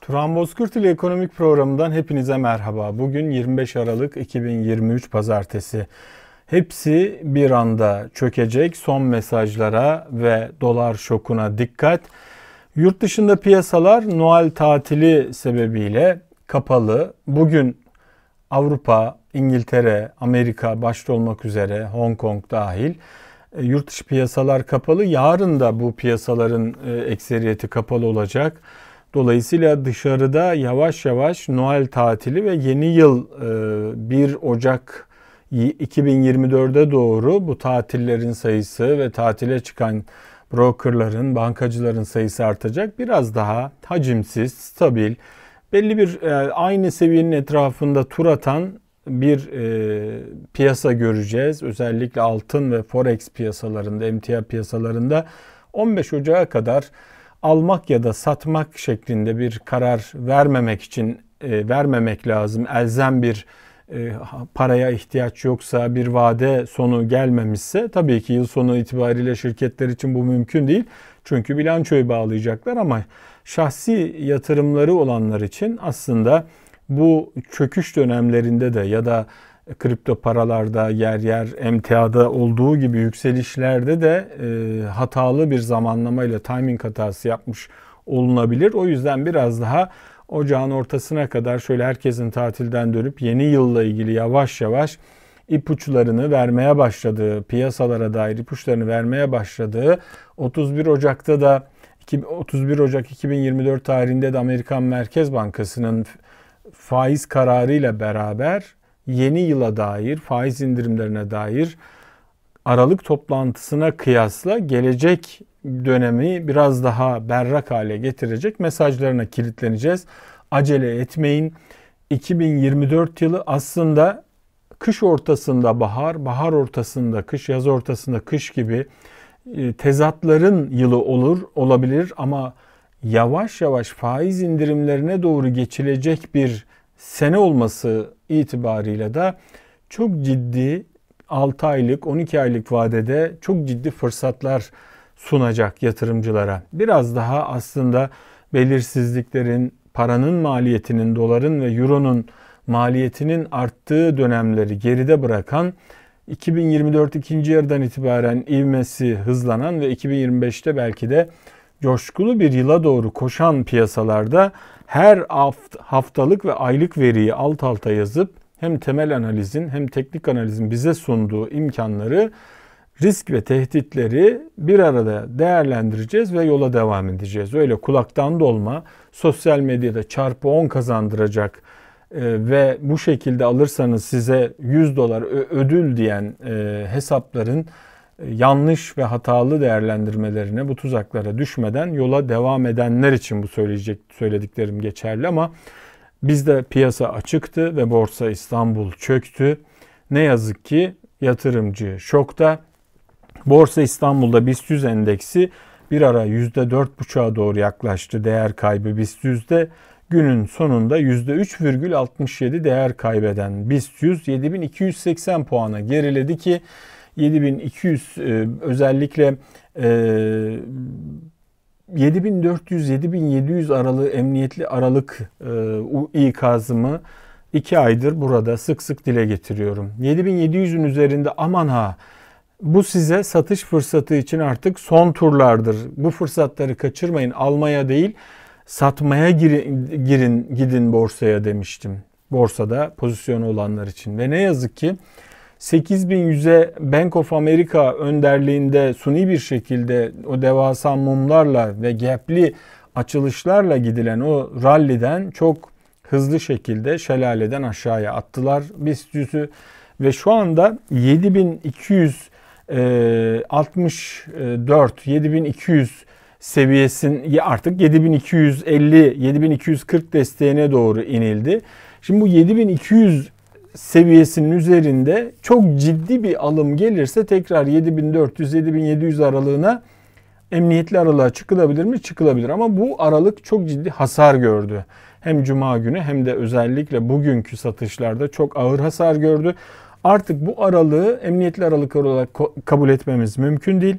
Turan Bozkurt ile Ekonomik Programı'ndan hepinize merhaba. Bugün 25 Aralık 2023 Pazartesi. Hepsi bir anda çökecek. Son mesajlara ve dolar şokuna dikkat. Yurt dışında piyasalar Noel tatili sebebiyle kapalı. Bugün Avrupa, İngiltere, Amerika başta olmak üzere Hong Kong dahil e, yurt dışı piyasalar kapalı. Yarın da bu piyasaların e, ekseriyeti kapalı olacak. Dolayısıyla dışarıda yavaş yavaş Noel tatili ve yeni yıl 1 e, Ocak 2024'e doğru bu tatillerin sayısı ve tatile çıkan brokerların, bankacıların sayısı artacak. Biraz daha hacimsiz, stabil, belli bir e, aynı seviyenin etrafında tur atan bir e, piyasa göreceğiz. Özellikle altın ve forex piyasalarında, emtia piyasalarında 15 Ocak'a kadar almak ya da satmak şeklinde bir karar vermemek için e, vermemek lazım. Elzem bir e, paraya ihtiyaç yoksa, bir vade sonu gelmemişse tabii ki yıl sonu itibariyle şirketler için bu mümkün değil. Çünkü bilançoyu bağlayacaklar ama şahsi yatırımları olanlar için aslında bu çöküş dönemlerinde de ya da kripto paralarda yer yer MTA'da olduğu gibi yükselişlerde de e, hatalı bir zamanlamayla timing hatası yapmış olunabilir. O yüzden biraz daha ocağın ortasına kadar şöyle herkesin tatilden dönüp yeni yılla ilgili yavaş yavaş ipuçlarını vermeye başladığı, piyasalara dair ipuçlarını vermeye başladığı 31 Ocak'ta da 31 Ocak 2024 tarihinde de Amerikan Merkez Bankası'nın faiz kararıyla beraber yeni yıla dair faiz indirimlerine dair Aralık toplantısına kıyasla gelecek dönemi biraz daha berrak hale getirecek mesajlarına kilitleneceğiz. Acele etmeyin. 2024 yılı aslında kış ortasında bahar, bahar ortasında kış, yaz ortasında kış gibi e, tezatların yılı olur olabilir ama yavaş yavaş faiz indirimlerine doğru geçilecek bir sene olması itibariyle de çok ciddi 6 aylık 12 aylık vadede çok ciddi fırsatlar sunacak yatırımcılara. Biraz daha aslında belirsizliklerin, paranın maliyetinin, doların ve euronun maliyetinin arttığı dönemleri geride bırakan 2024 ikinci yarıdan itibaren ivmesi hızlanan ve 2025'te belki de coşkulu bir yıla doğru koşan piyasalarda her haftalık ve aylık veriyi alt alta yazıp hem temel analizin hem teknik analizin bize sunduğu imkanları, risk ve tehditleri bir arada değerlendireceğiz ve yola devam edeceğiz. Öyle kulaktan dolma, sosyal medyada çarpı 10 kazandıracak e, ve bu şekilde alırsanız size 100 dolar ödül diyen e, hesapların e, yanlış ve hatalı değerlendirmelerine, bu tuzaklara düşmeden yola devam edenler için bu söyleyecek söylediklerim geçerli ama bizde piyasa açıktı ve borsa İstanbul çöktü. Ne yazık ki yatırımcı şokta. Borsa İstanbul'da BIST 100 endeksi bir ara %4,5'a doğru yaklaştı değer kaybı BIST 100'de. Günün sonunda %3,67 değer kaybeden BIST 100 7280 puana geriledi ki 7200 e, özellikle e, 7400-7700 aralı emniyetli aralık e, ikazımı 2 aydır burada sık sık dile getiriyorum. 7700'ün üzerinde aman ha bu size satış fırsatı için artık son turlardır. Bu fırsatları kaçırmayın. Almaya değil satmaya girin, girin gidin borsaya demiştim. Borsada pozisyonu olanlar için ve ne yazık ki 8100'e Bank of America önderliğinde suni bir şekilde o devasa mumlarla ve gapli açılışlarla gidilen o ralliden çok hızlı şekilde şelaleden aşağıya attılar BIST ve şu anda 7200 64 7200 seviyesin artık 7250 7240 desteğine doğru inildi. Şimdi bu 7200 seviyesinin üzerinde çok ciddi bir alım gelirse tekrar 7400-7700 aralığına emniyetli aralığa çıkılabilir mi? Çıkılabilir ama bu aralık çok ciddi hasar gördü. Hem cuma günü hem de özellikle bugünkü satışlarda çok ağır hasar gördü. Artık bu aralığı emniyetli aralık olarak kabul etmemiz mümkün değil.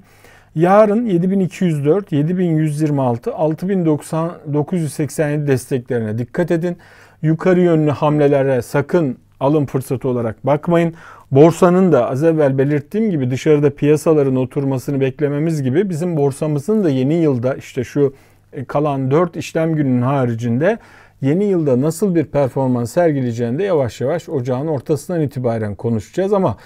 Yarın 7204, 7126, 6987 desteklerine dikkat edin. Yukarı yönlü hamlelere sakın alım fırsatı olarak bakmayın. Borsanın da az evvel belirttiğim gibi dışarıda piyasaların oturmasını beklememiz gibi bizim borsamızın da yeni yılda işte şu e, kalan 4 işlem gününün haricinde yeni yılda nasıl bir performans sergileyeceğini de yavaş yavaş ocağın ortasından itibaren konuşacağız ama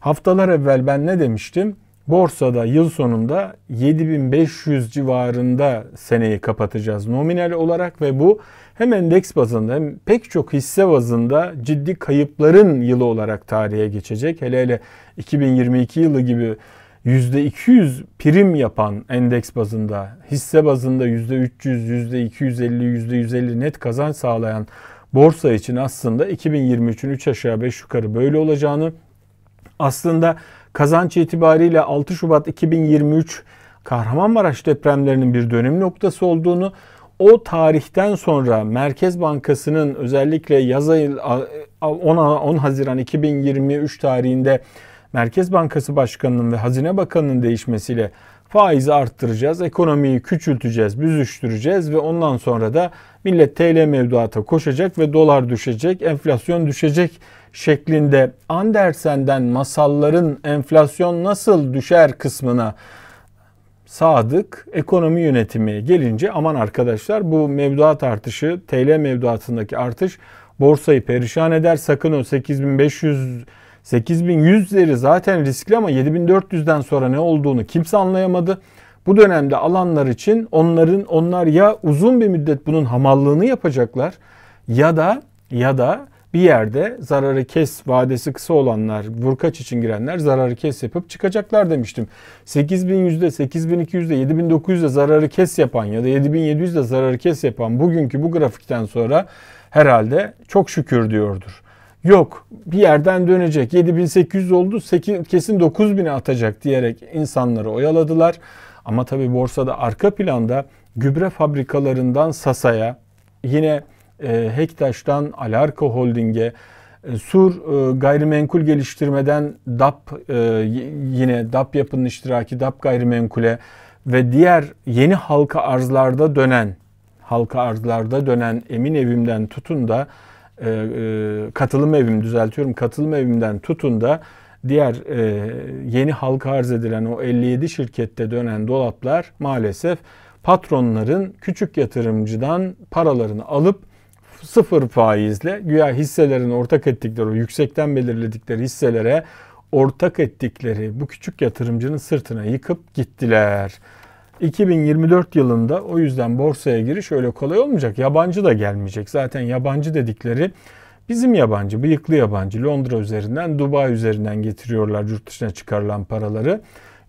haftalar evvel ben ne demiştim? Borsada yıl sonunda 7500 civarında seneyi kapatacağız nominal olarak ve bu hem endeks bazında hem pek çok hisse bazında ciddi kayıpların yılı olarak tarihe geçecek. Hele hele 2022 yılı gibi %200 prim yapan endeks bazında, hisse bazında %300, %250, %150 net kazanç sağlayan borsa için aslında 2023'ün 3 aşağı 5 yukarı böyle olacağını aslında kazanç itibariyle 6 Şubat 2023 Kahramanmaraş depremlerinin bir dönüm noktası olduğunu o tarihten sonra Merkez Bankası'nın özellikle yaz ayı 10, 10 Haziran 2023 tarihinde Merkez Bankası Başkanı'nın ve Hazine Bakanı'nın değişmesiyle faizi arttıracağız, ekonomiyi küçülteceğiz, büzüştüreceğiz ve ondan sonra da millet TL mevduata koşacak ve dolar düşecek, enflasyon düşecek şeklinde Andersen'den masalların enflasyon nasıl düşer kısmına sadık ekonomi yönetimi gelince aman arkadaşlar bu mevduat artışı TL mevduatındaki artış borsayı perişan eder. Sakın o 8500 8.100leri zaten riskli ama 7400'den sonra ne olduğunu kimse anlayamadı. Bu dönemde alanlar için onların onlar ya uzun bir müddet bunun hamallığını yapacaklar ya da ya da bir yerde zararı kes vadesi kısa olanlar, vurkaç için girenler zararı kes yapıp çıkacaklar demiştim. 8100'de, 8200'de, 7900'de zararı kes yapan ya da 7700'de zararı kes yapan bugünkü bu grafikten sonra herhalde çok şükür diyordur. Yok bir yerden dönecek 7800 oldu 8, kesin 9000'e atacak diyerek insanları oyaladılar. Ama tabi borsada arka planda gübre fabrikalarından Sasa'ya yine e, Hektaş'tan Alarko Holding'e, e, Sur e, gayrimenkul geliştirmeden DAP e, yine DAP yapının iştiraki DAP gayrimenkule ve diğer yeni halka arzlarda dönen halka arzlarda dönen emin evimden tutun da katılım evim düzeltiyorum katılım evimden tutun da diğer yeni halka arz edilen o 57 şirkette dönen dolaplar maalesef patronların küçük yatırımcıdan paralarını alıp sıfır faizle güya hisselerin ortak ettikleri o yüksekten belirledikleri hisselere ortak ettikleri bu küçük yatırımcının sırtına yıkıp gittiler. 2024 yılında o yüzden borsaya giriş öyle kolay olmayacak. Yabancı da gelmeyecek. Zaten yabancı dedikleri bizim yabancı, bıyıklı yabancı Londra üzerinden, Dubai üzerinden getiriyorlar yurt dışına çıkarılan paraları.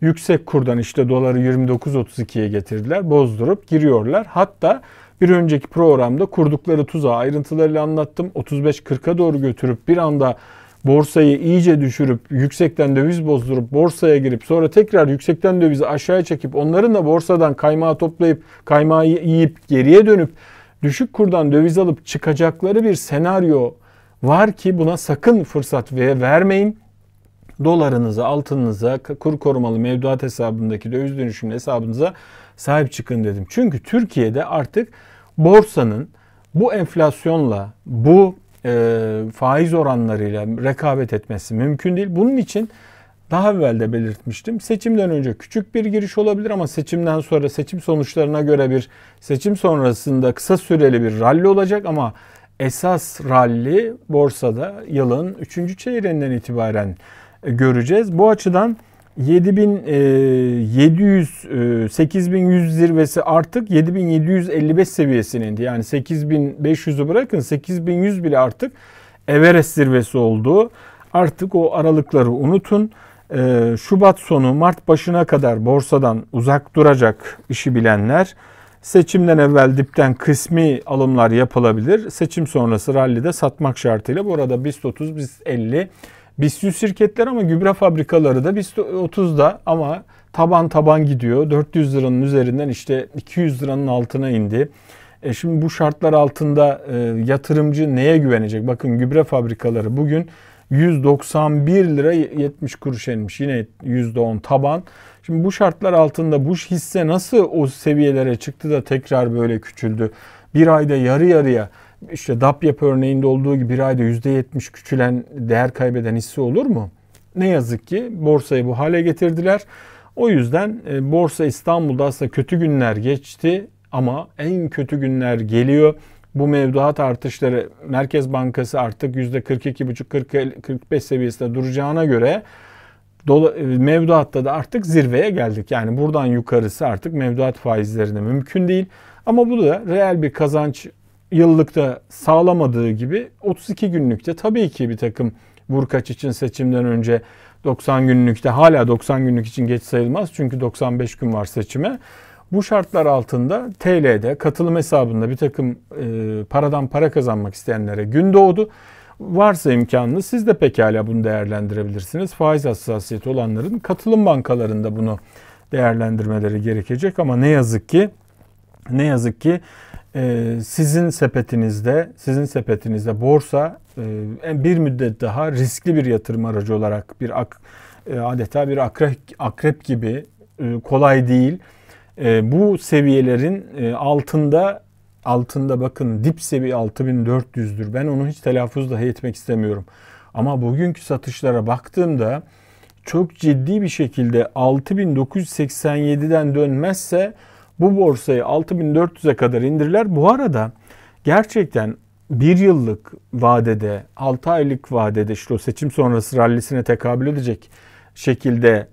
Yüksek kurdan işte doları 29-32'ye getirdiler, bozdurup giriyorlar. Hatta bir önceki programda kurdukları tuzağı ayrıntılarıyla anlattım. 35-40'a doğru götürüp bir anda borsayı iyice düşürüp yüksekten döviz bozdurup borsaya girip sonra tekrar yüksekten dövizi aşağıya çekip onların da borsadan kaymağı toplayıp kaymağı yiyip geriye dönüp düşük kurdan döviz alıp çıkacakları bir senaryo var ki buna sakın fırsat ve vermeyin. Dolarınıza, altınıza kur korumalı mevduat hesabındaki döviz dönüşümlü hesabınıza sahip çıkın dedim. Çünkü Türkiye'de artık borsanın bu enflasyonla, bu e, faiz oranlarıyla rekabet etmesi mümkün değil. Bunun için daha evvel de belirtmiştim. Seçimden önce küçük bir giriş olabilir ama seçimden sonra seçim sonuçlarına göre bir seçim sonrasında kısa süreli bir ralli olacak ama esas ralli borsada yılın 3. çeyreğinden itibaren e, göreceğiz. Bu açıdan 7700 8100 e, e, zirvesi artık 7755 seviyesine Yani 8500'ü bırakın 8100 bile artık Everest zirvesi oldu. Artık o aralıkları unutun. E, Şubat sonu Mart başına kadar borsadan uzak duracak işi bilenler seçimden evvel dipten kısmi alımlar yapılabilir. Seçim sonrası rallide satmak şartıyla bu arada BIST 30, BIST 50 BIST şirketler ama gübre fabrikaları da BIST 30'da ama taban taban gidiyor. 400 liranın üzerinden işte 200 liranın altına indi. E şimdi bu şartlar altında e, yatırımcı neye güvenecek? Bakın gübre fabrikaları bugün 191 lira 70 kuruş inmiş. Yine %10 taban. Şimdi bu şartlar altında bu hisse nasıl o seviyelere çıktı da tekrar böyle küçüldü? Bir ayda yarı yarıya işte DAP örneğinde olduğu gibi bir ayda %70 küçülen, değer kaybeden hisse olur mu? Ne yazık ki borsayı bu hale getirdiler. O yüzden e, borsa İstanbul'da aslında kötü günler geçti ama en kötü günler geliyor. Bu mevduat artışları Merkez Bankası artık %42,5-45 seviyesinde duracağına göre e, mevduatta da artık zirveye geldik. Yani buradan yukarısı artık mevduat faizlerine mümkün değil. Ama bu da reel bir kazanç yıllıkta sağlamadığı gibi 32 günlükte tabii ki bir takım Burkaç için seçimden önce 90 günlükte hala 90 günlük için geç sayılmaz çünkü 95 gün var seçime. Bu şartlar altında TL'de katılım hesabında bir takım e, paradan para kazanmak isteyenlere gün doğdu. Varsa imkanlı siz de pekala bunu değerlendirebilirsiniz. Faiz hassasiyeti olanların katılım bankalarında bunu değerlendirmeleri gerekecek ama ne yazık ki ne yazık ki e, sizin sepetinizde, sizin sepetinizde borsa e, bir müddet daha riskli bir yatırım aracı olarak bir ak, e, adeta bir akrep, akrep gibi e, kolay değil. E, bu seviyelerin e, altında altında bakın dip seviye 6400'dür. Ben onu hiç telaffuz dahi etmek istemiyorum. Ama bugünkü satışlara baktığımda çok ciddi bir şekilde 6987'den dönmezse bu borsayı 6400'e kadar indirler. Bu arada gerçekten bir yıllık vadede, 6 aylık vadede işte o seçim sonrası rallisine tekabül edecek şekilde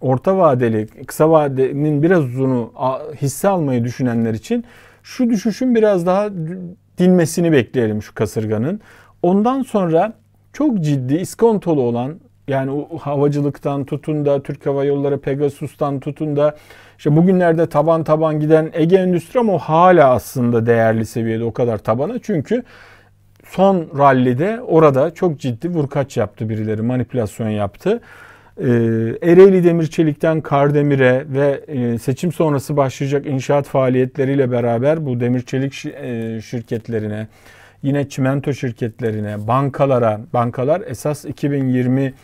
orta vadeli, kısa vadenin biraz uzunu hisse almayı düşünenler için şu düşüşün biraz daha dinmesini bekleyelim şu kasırganın. Ondan sonra çok ciddi iskontolu olan yani o havacılıktan tutun da Türk Hava Yolları Pegasus'tan tutun da işte bugünlerde taban taban giden Ege Endüstri ama o hala aslında değerli seviyede o kadar tabana. Çünkü son rallide orada çok ciddi vurkaç yaptı birileri manipülasyon yaptı. Ee, Ereğli Demir Çelik'ten Kardemir'e ve e, seçim sonrası başlayacak inşaat faaliyetleriyle beraber bu demir çelik e, şirketlerine, yine çimento şirketlerine, bankalara, bankalar esas 2020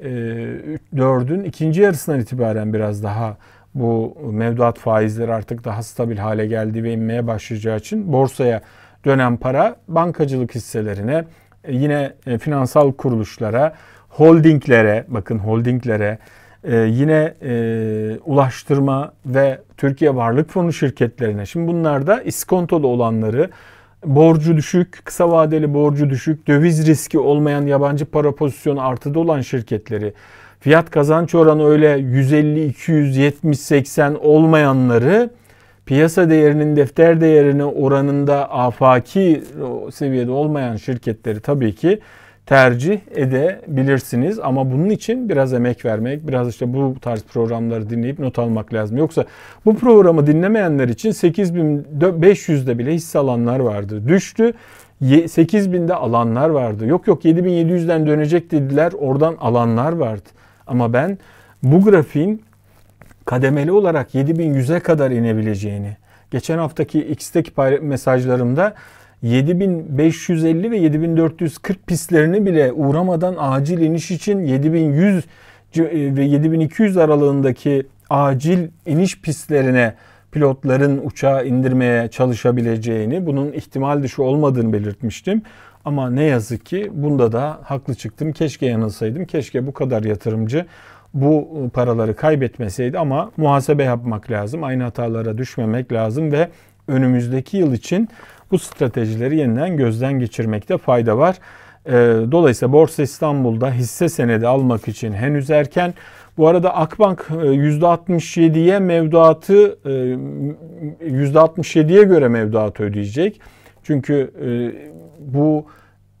4'ün ee, ikinci yarısından itibaren biraz daha bu mevduat faizleri artık daha stabil hale geldi ve inmeye başlayacağı için borsaya dönen para bankacılık hisselerine e, yine e, finansal kuruluşlara, holdinglere, bakın holdinglere, e, yine ulaştırma ve Türkiye Varlık Fonu şirketlerine. Şimdi bunlar da iskontolu olanları borcu düşük, kısa vadeli borcu düşük, döviz riski olmayan yabancı para pozisyonu artıda olan şirketleri, fiyat kazanç oranı öyle 150, 200, 70, 80 olmayanları piyasa değerinin defter değerine oranında afaki seviyede olmayan şirketleri tabii ki tercih edebilirsiniz. Ama bunun için biraz emek vermek, biraz işte bu tarz programları dinleyip not almak lazım. Yoksa bu programı dinlemeyenler için 8500'de bile hisse alanlar vardı. Düştü. 8000'de alanlar vardı. Yok yok 7700'den dönecek dediler. Oradan alanlar vardı. Ama ben bu grafiğin kademeli olarak 7100'e kadar inebileceğini, geçen haftaki X'teki mesajlarımda 7550 ve 7440 pistlerini bile uğramadan acil iniş için 7100 e, ve 7200 aralığındaki acil iniş pistlerine pilotların uçağı indirmeye çalışabileceğini, bunun ihtimal dışı olmadığını belirtmiştim. Ama ne yazık ki bunda da haklı çıktım. Keşke yanılsaydım. Keşke bu kadar yatırımcı bu e, paraları kaybetmeseydi ama muhasebe yapmak lazım. Aynı hatalara düşmemek lazım ve önümüzdeki yıl için bu stratejileri yeniden gözden geçirmekte fayda var. Ee, dolayısıyla Borsa İstanbul'da hisse senedi almak için henüz erken. Bu arada Akbank %67'ye e, mevduatı %67'ye e, göre mevduat ödeyecek. Çünkü e, bu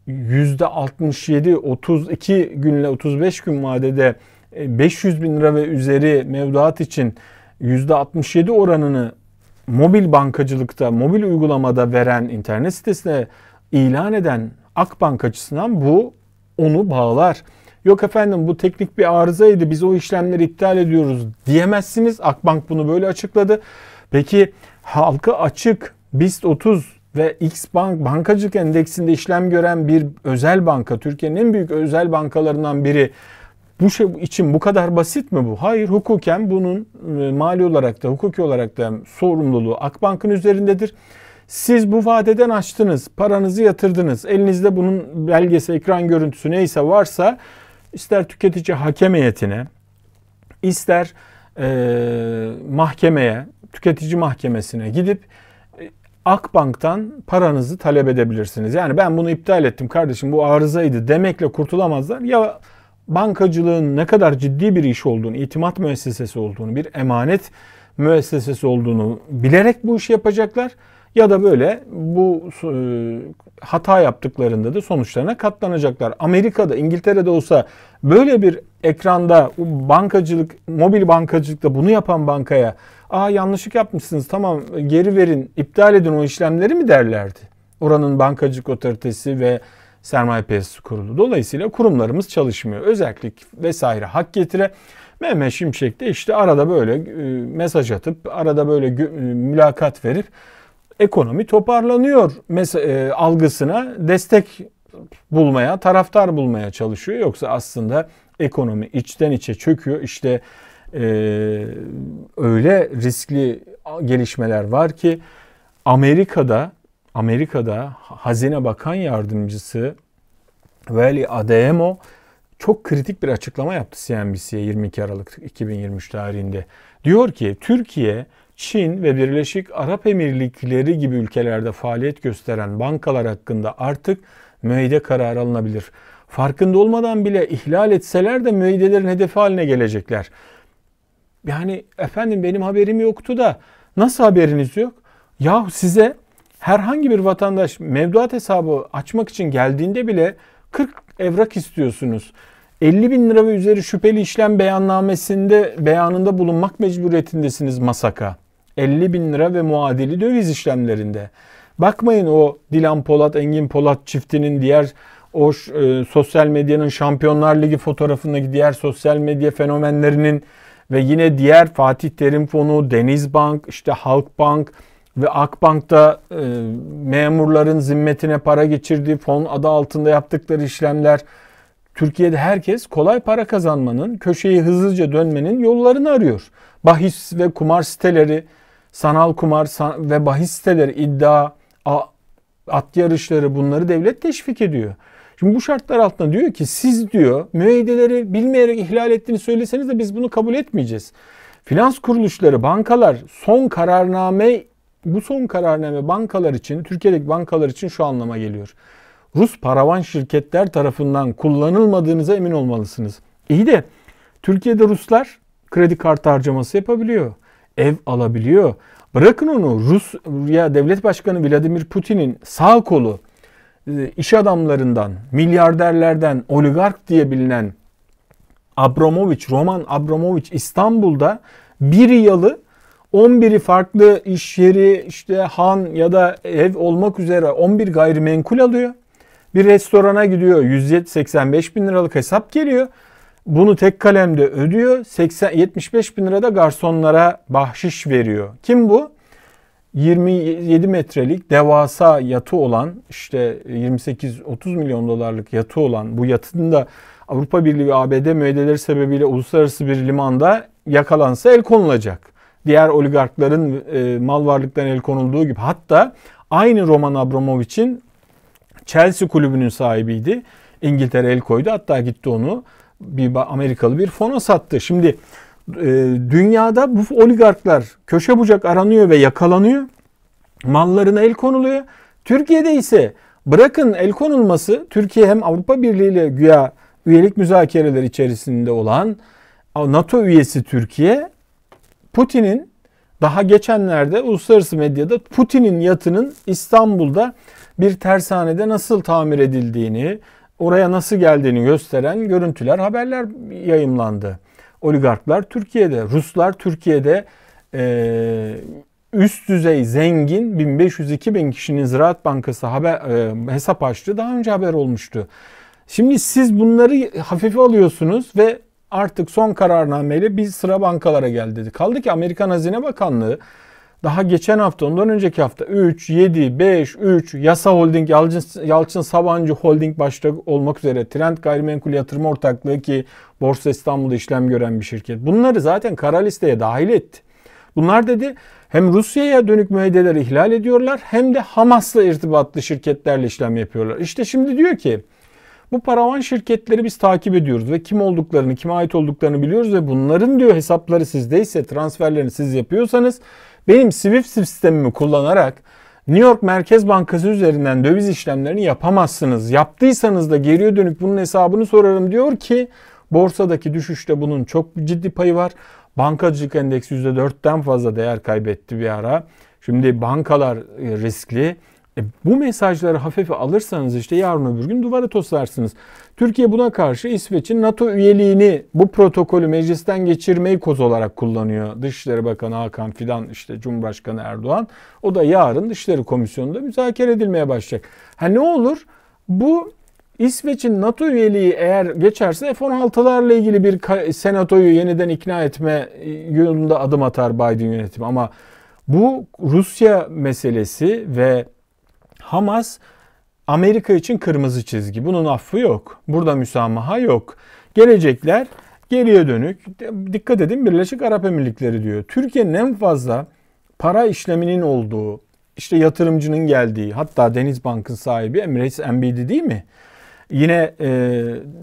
%67 32 günle 35 gün vadede 500 bin lira ve üzeri mevduat için %67 oranını mobil bankacılıkta, mobil uygulamada veren, internet sitesine ilan eden Akbank açısından bu onu bağlar. Yok efendim bu teknik bir arızaydı biz o işlemleri iptal ediyoruz diyemezsiniz. Akbank bunu böyle açıkladı. Peki halka açık BIST 30 ve X Bank bankacılık endeksinde işlem gören bir özel banka, Türkiye'nin en büyük özel bankalarından biri bu şey için bu kadar basit mi bu? Hayır hukuken bunun e, mali olarak da hukuki olarak da sorumluluğu Akbank'ın üzerindedir. Siz bu vadeden açtınız, paranızı yatırdınız. Elinizde bunun belgesi, ekran görüntüsü neyse varsa ister tüketici hakem heyetine, ister e, mahkemeye, tüketici mahkemesine gidip e, Akbank'tan paranızı talep edebilirsiniz. Yani ben bunu iptal ettim kardeşim bu arızaydı demekle kurtulamazlar. Ya bankacılığın ne kadar ciddi bir iş olduğunu, itimat müessesesi olduğunu, bir emanet müessesesi olduğunu bilerek bu işi yapacaklar ya da böyle bu e, hata yaptıklarında da sonuçlarına katlanacaklar. Amerika'da, İngiltere'de olsa böyle bir ekranda bankacılık, mobil bankacılıkta bunu yapan bankaya "Aa yanlışlık yapmışsınız. Tamam geri verin, iptal edin o işlemleri." mi derlerdi? Oranın bankacılık otoritesi ve sermaye piyasası kurulu. Dolayısıyla kurumlarımız çalışmıyor. Özellik vesaire hak getire. Mehmet Şimşek de işte arada böyle e, mesaj atıp arada böyle e, mülakat verip ekonomi toparlanıyor e, algısına destek bulmaya, taraftar bulmaya çalışıyor. Yoksa aslında ekonomi içten içe çöküyor. İşte e, öyle riskli gelişmeler var ki Amerika'da Amerika'da Hazine Bakan Yardımcısı Veli Ademo çok kritik bir açıklama yaptı CNBC'ye 22 Aralık 2023 tarihinde. Diyor ki Türkiye, Çin ve Birleşik Arap Emirlikleri gibi ülkelerde faaliyet gösteren bankalar hakkında artık müeyyide karar alınabilir. Farkında olmadan bile ihlal etseler de müeyyidelerin hedefi haline gelecekler. Yani efendim benim haberim yoktu da nasıl haberiniz yok? Yahu size herhangi bir vatandaş mevduat hesabı açmak için geldiğinde bile 40 evrak istiyorsunuz. 50 bin lira ve üzeri şüpheli işlem beyannamesinde beyanında bulunmak mecburiyetindesiniz masaka. 50 bin lira ve muadili döviz işlemlerinde. Bakmayın o Dilan Polat, Engin Polat çiftinin diğer o e, sosyal medyanın Şampiyonlar Ligi fotoğrafındaki diğer sosyal medya fenomenlerinin ve yine diğer Fatih Terim Fonu, Deniz Bank, işte Halk Bank ve Akbank'ta e, memurların zimmetine para geçirdiği fon adı altında yaptıkları işlemler Türkiye'de herkes kolay para kazanmanın, köşeyi hızlıca dönmenin yollarını arıyor. Bahis ve kumar siteleri, sanal kumar ve bahis siteleri, iddia, at yarışları bunları devlet teşvik ediyor. Şimdi bu şartlar altında diyor ki siz diyor müeyyideleri bilmeyerek ihlal ettiğini söyleseniz de biz bunu kabul etmeyeceğiz. Finans kuruluşları, bankalar son kararname bu son kararname bankalar için, Türkiye'deki bankalar için şu anlama geliyor. Rus paravan şirketler tarafından kullanılmadığınıza emin olmalısınız. İyi de Türkiye'de Ruslar kredi kartı harcaması yapabiliyor. Ev alabiliyor. Bırakın onu Rus ya Devlet Başkanı Vladimir Putin'in sağ kolu e, iş adamlarından, milyarderlerden, oligark diye bilinen Abramovich, Roman Abramovich İstanbul'da bir yalı 11'i farklı iş yeri, işte han ya da ev olmak üzere 11 gayrimenkul alıyor. Bir restorana gidiyor 185 bin liralık hesap geliyor. Bunu tek kalemde ödüyor. 80, 75 bin lirada garsonlara bahşiş veriyor. Kim bu? 27 metrelik devasa yatı olan işte 28-30 milyon dolarlık yatı olan bu yatının da Avrupa Birliği ve ABD müeydeleri sebebiyle uluslararası bir limanda yakalansa el konulacak diğer oligarkların e, mal varlıklarına el konulduğu gibi hatta aynı Roman Abramovich'in Chelsea kulübünün sahibiydi. İngiltere el koydu. Hatta gitti onu bir Amerikalı bir fona sattı. Şimdi e, dünyada bu oligarklar köşe bucak aranıyor ve yakalanıyor. Mallarına el konuluyor. Türkiye'de ise bırakın el konulması Türkiye hem Avrupa Birliği ile güya üyelik müzakereleri içerisinde olan NATO üyesi Türkiye Putin'in daha geçenlerde uluslararası medyada Putin'in yatının İstanbul'da bir tersanede nasıl tamir edildiğini, oraya nasıl geldiğini gösteren görüntüler, haberler yayımlandı. Oligarklar Türkiye'de, Ruslar Türkiye'de e, üst düzey zengin 1500-2000 kişinin Ziraat Bankası haber, e, hesap açtı. Daha önce haber olmuştu. Şimdi siz bunları hafife alıyorsunuz ve artık son kararnameyle bir sıra bankalara geldi dedi. Kaldı ki Amerikan Hazine Bakanlığı daha geçen hafta ondan önceki hafta 3, 7, 5, 3 Yasa Holding, Yalçın, Yalçın Sabancı Holding başta olmak üzere Trend Gayrimenkul Yatırım Ortaklığı ki Borsa İstanbul'da işlem gören bir şirket. Bunları zaten kara listeye dahil etti. Bunlar dedi hem Rusya'ya dönük müeydeleri ihlal ediyorlar hem de Hamas'la irtibatlı şirketlerle işlem yapıyorlar. İşte şimdi diyor ki bu paravan şirketleri biz takip ediyoruz ve kim olduklarını, kime ait olduklarını biliyoruz ve bunların diyor hesapları sizdeyse, transferlerini siz yapıyorsanız benim Swift sistemimi kullanarak New York Merkez Bankası üzerinden döviz işlemlerini yapamazsınız. Yaptıysanız da geriye dönüp bunun hesabını sorarım diyor ki borsadaki düşüşte bunun çok ciddi payı var. Bankacılık endeksi %4'ten fazla değer kaybetti bir ara. Şimdi bankalar e, riskli. E, bu mesajları hafife alırsanız işte yarın öbür gün duvara toslarsınız. Türkiye buna karşı İsveç'in NATO üyeliğini bu protokolü meclisten geçirmeyi koz olarak kullanıyor. Dışişleri Bakanı Hakan Fidan işte Cumhurbaşkanı Erdoğan. O da yarın Dışişleri Komisyonu'nda müzakere edilmeye başlayacak. Ha ne olur? Bu İsveç'in NATO üyeliği eğer geçerse F-16'larla ilgili bir senatoyu yeniden ikna etme e, yolunda adım atar Biden yönetimi. Ama bu Rusya meselesi ve Hamas Amerika için kırmızı çizgi. Bunun affı yok. Burada müsamaha yok. Gelecekler geriye dönük. Dikkat edin Birleşik Arap Emirlikleri diyor. Türkiye'nin en fazla para işleminin olduğu, işte yatırımcının geldiği, hatta Deniz Bank'ın sahibi Emirates NBD değil mi? Yine e,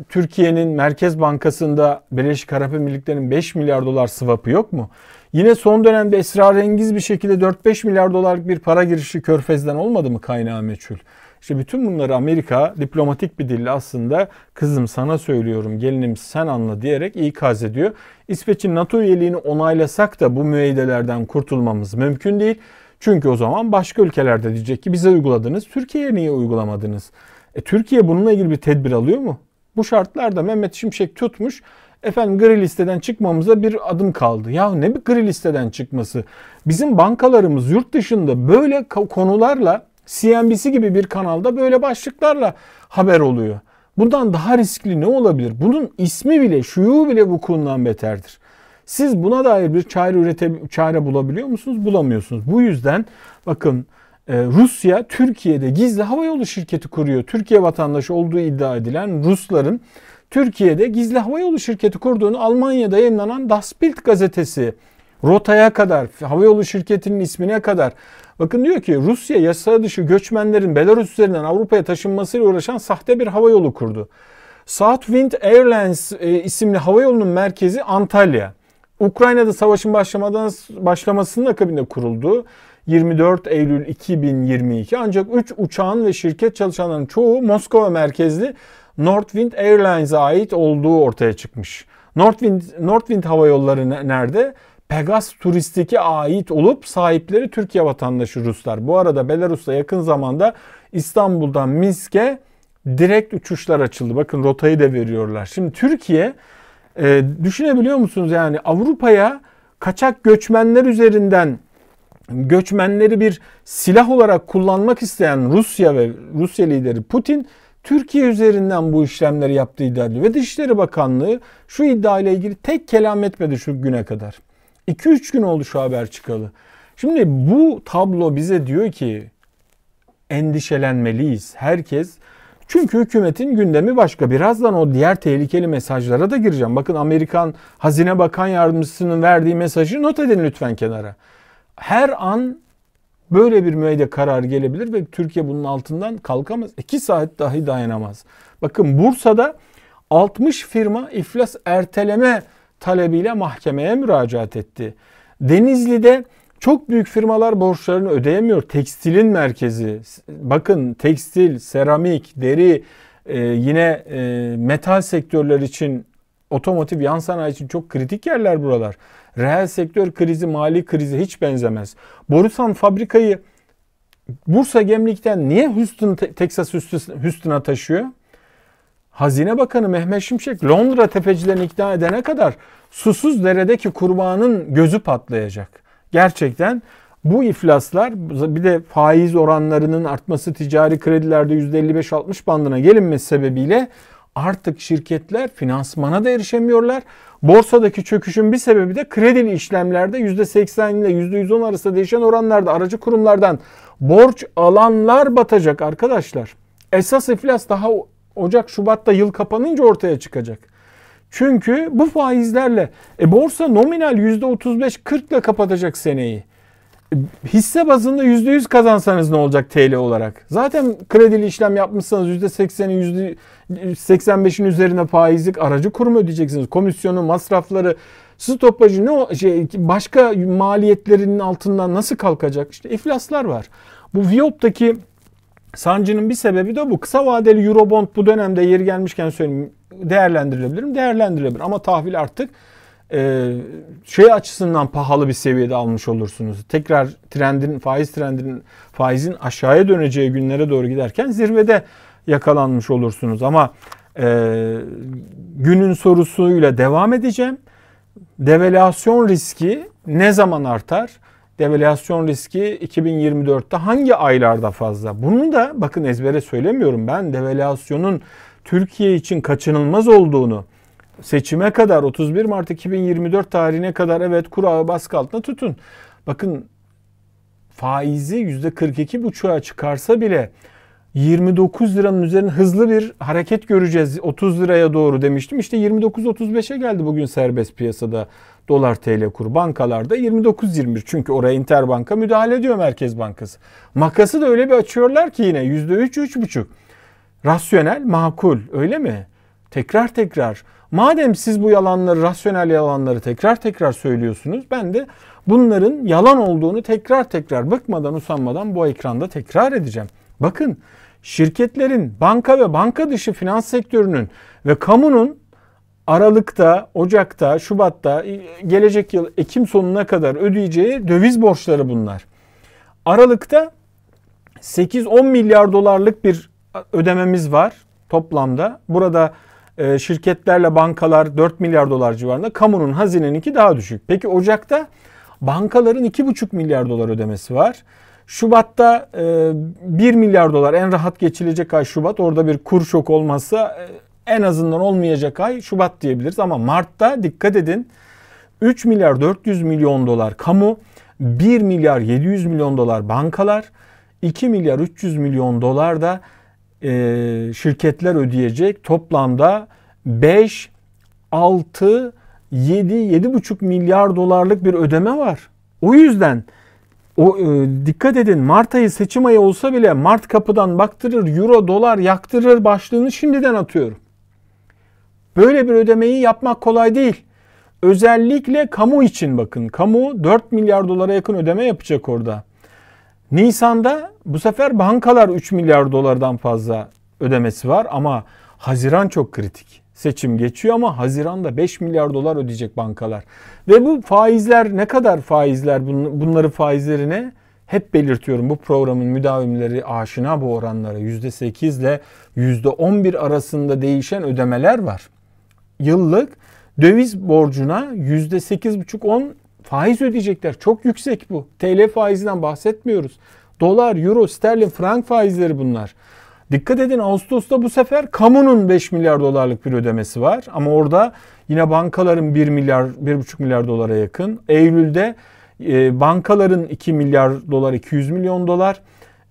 Türkiye'nin Merkez Bankası'nda Birleşik Arap Emirlikleri'nin 5 milyar dolar swap'ı yok mu? Yine son dönemde esrarengiz bir şekilde 4-5 milyar dolarlık bir para girişi körfezden olmadı mı kaynağı meçhul? İşte bütün bunları Amerika diplomatik bir dille aslında kızım sana söylüyorum gelinim sen anla diyerek ikaz ediyor. İsveç'in NATO üyeliğini onaylasak da bu müeydelerden kurtulmamız mümkün değil. Çünkü o zaman başka ülkelerde diyecek ki bize uyguladınız. Türkiye'ye niye uygulamadınız? E, Türkiye bununla ilgili bir tedbir alıyor mu? Bu şartlarda Mehmet Şimşek tutmuş efendim gri listeden çıkmamıza bir adım kaldı. Ya ne bir gri listeden çıkması? Bizim bankalarımız yurt dışında böyle konularla CNBC gibi bir kanalda böyle başlıklarla haber oluyor. Bundan daha riskli ne olabilir? Bunun ismi bile, şuyu bile vukuundan beterdir. Siz buna dair bir çare ürete çare bulabiliyor musunuz? Bulamıyorsunuz. Bu yüzden bakın e, Rusya Türkiye'de gizli havayolu şirketi kuruyor. Türkiye vatandaşı olduğu iddia edilen Rusların Türkiye'de gizli havayolu şirketi kurduğunu Almanya'da yayınlanan Das Bild gazetesi rotaya kadar, havayolu şirketinin ismine kadar. Bakın diyor ki Rusya yasa dışı göçmenlerin Belarus üzerinden Avrupa'ya taşınmasıyla uğraşan sahte bir havayolu kurdu. Southwind Airlines e, isimli havayolunun merkezi Antalya. Ukrayna'da savaşın başlamadan başlamasının akabinde kuruldu. 24 Eylül 2022 ancak 3 uçağın ve şirket çalışanların çoğu Moskova merkezli Northwind Airlines'a ait olduğu ortaya çıkmış. Northwind, Northwind Hava Yolları nerede? Pegas Turistik'e ait olup sahipleri Türkiye vatandaşı Ruslar. Bu arada Belarus'ta yakın zamanda İstanbul'dan Minsk'e direkt uçuşlar açıldı. Bakın rotayı da veriyorlar. Şimdi Türkiye e, düşünebiliyor musunuz yani Avrupa'ya kaçak göçmenler üzerinden göçmenleri bir silah olarak kullanmak isteyen Rusya ve Rusya lideri Putin Türkiye üzerinden bu işlemleri yaptığı iddia ediliyor. Ve Dışişleri Bakanlığı şu iddia ile ilgili tek kelam etmedi şu güne kadar. 2-3 gün oldu şu haber çıkalı. Şimdi bu tablo bize diyor ki endişelenmeliyiz. Herkes çünkü hükümetin gündemi başka. Birazdan o diğer tehlikeli mesajlara da gireceğim. Bakın Amerikan Hazine Bakan Yardımcısının verdiği mesajı not edin lütfen kenara. Her an Böyle bir müeyyide karar gelebilir ve Türkiye bunun altından kalkamaz. 2 saat dahi dayanamaz. Bakın Bursa'da 60 firma iflas erteleme talebiyle mahkemeye müracaat etti. Denizli'de çok büyük firmalar borçlarını ödeyemiyor. Tekstilin merkezi. Bakın tekstil, seramik, deri, e, yine e, metal sektörler için, otomotiv, yan sanayi için çok kritik yerler buralar. Reel sektör krizi, mali krizi hiç benzemez. Borusan fabrikayı Bursa Gemlik'ten niye Houston, Texas Houston'a taşıyor? Hazine Bakanı Mehmet Şimşek Londra tepecilerini ikna edene kadar susuz deredeki kurbanın gözü patlayacak. Gerçekten bu iflaslar bir de faiz oranlarının artması ticari kredilerde %55-60 bandına gelinmesi sebebiyle artık şirketler finansmana da erişemiyorlar. Borsadaki çöküşün bir sebebi de kredili işlemlerde %80 ile %110 arasında değişen oranlarda aracı kurumlardan borç alanlar batacak arkadaşlar. Esas iflas daha Ocak Şubat'ta yıl kapanınca ortaya çıkacak. Çünkü bu faizlerle e, borsa nominal %35-40 ile kapatacak seneyi hisse bazında %100 kazansanız ne olacak TL olarak? Zaten kredili işlem yapmışsanız %80'in %85'in üzerine faizlik aracı kurumu ödeyeceksiniz. Komisyonu, masrafları, stopajı ne o şey başka maliyetlerinin altından nasıl kalkacak? İşte iflaslar var. Bu Viop'taki sancının bir sebebi de bu. Kısa vadeli Eurobond bu dönemde yeri gelmişken söyleyeyim değerlendirilebilir mi? Değerlendirilebilir ama tahvil artık ee, şey açısından pahalı bir seviyede almış olursunuz. Tekrar trendin faiz trendinin faizin aşağıya döneceği günlere doğru giderken zirvede yakalanmış olursunuz. Ama e, günün sorusuyla devam edeceğim. Devalüasyon riski ne zaman artar? Devalüasyon riski 2024'te hangi aylarda fazla? Bunu da bakın ezbere söylemiyorum ben. Devalüasyonun Türkiye için kaçınılmaz olduğunu, seçime kadar 31 Mart 2024 tarihine kadar evet kura baskı altında tutun. Bakın faizi %42,5'a çıkarsa bile 29 liranın üzerine hızlı bir hareket göreceğiz 30 liraya doğru demiştim. İşte 29-35'e geldi bugün serbest piyasada dolar TL kur. Bankalarda 29-21 çünkü oraya interbanka müdahale ediyor Merkez Bankası. Makası da öyle bir açıyorlar ki yine %3-3,5. Rasyonel, makul öyle mi? Tekrar tekrar Madem siz bu yalanları, rasyonel yalanları tekrar tekrar söylüyorsunuz, ben de bunların yalan olduğunu tekrar tekrar bıkmadan, usanmadan bu ekranda tekrar edeceğim. Bakın, şirketlerin, banka ve banka dışı finans sektörünün ve kamunun Aralık'ta, Ocak'ta, Şubat'ta, e, gelecek yıl Ekim sonuna kadar ödeyeceği döviz borçları bunlar. Aralık'ta 8-10 milyar dolarlık bir ödememiz var toplamda. Burada ee, şirketlerle bankalar 4 milyar dolar civarında. Kamunun hazineninki daha düşük. Peki Ocak'ta bankaların 2,5 milyar dolar ödemesi var. Şubat'ta e, 1 milyar dolar en rahat geçilecek ay Şubat. Orada bir kur şok olmazsa e, en azından olmayacak ay Şubat diyebiliriz. Ama Mart'ta dikkat edin 3 milyar 400 milyon dolar kamu, 1 milyar 700 milyon dolar bankalar, 2 milyar 300 milyon dolar da e, şirketler ödeyecek toplamda 5, 6, 7, 7,5 milyar dolarlık bir ödeme var. O yüzden o e, dikkat edin Mart ayı seçim ayı olsa bile Mart kapıdan baktırır, euro dolar yaktırır başlığını şimdiden atıyorum. Böyle bir ödemeyi yapmak kolay değil. Özellikle kamu için bakın. Kamu 4 milyar dolara yakın ödeme yapacak orada. Nisan'da bu sefer bankalar 3 milyar dolardan fazla ödemesi var ama Haziran çok kritik. Seçim geçiyor ama Haziran'da 5 milyar dolar ödeyecek bankalar. Ve bu faizler ne kadar faizler bunları faizlerine hep belirtiyorum bu programın müdavimleri aşina bu oranlara %8 ile %11 arasında değişen ödemeler var. Yıllık döviz borcuna %8,5-10 faiz ödeyecekler. Çok yüksek bu. TL faizinden bahsetmiyoruz. Dolar, euro, sterlin, frank faizleri bunlar. Dikkat edin Ağustos'ta bu sefer kamunun 5 milyar dolarlık bir ödemesi var. Ama orada yine bankaların 1 milyar, 1,5 milyar dolara yakın. Eylül'de e, bankaların 2 milyar dolar, 200 milyon dolar